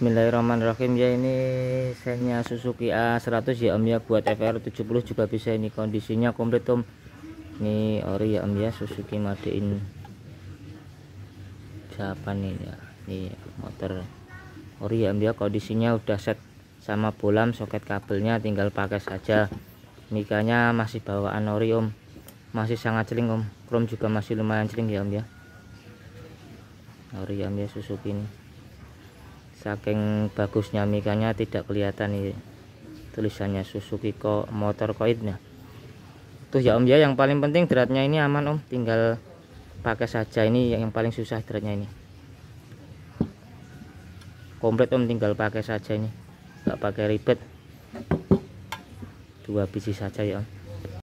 Bismillahirrahmanirrahim ya ini senya Suzuki A100 ya om ya buat FR70 juga bisa ini kondisinya komplit om ini ori ya om ya Suzuki in Japan ini ya ini motor ori ya om ya kondisinya udah set sama bolam soket kabelnya tinggal pakai saja mikanya masih bawaan ori om masih sangat celing om Chrome juga masih lumayan celing ya om ya ori ya om ya Suzuki ini saking bagusnya mikanya tidak kelihatan nih tulisannya Suzuki ko motor koidnya tuh ya om ya yang paling penting dratnya ini aman om tinggal pakai saja ini yang paling susah dratnya ini komplit om tinggal pakai saja ini nggak pakai ribet dua biji saja ya om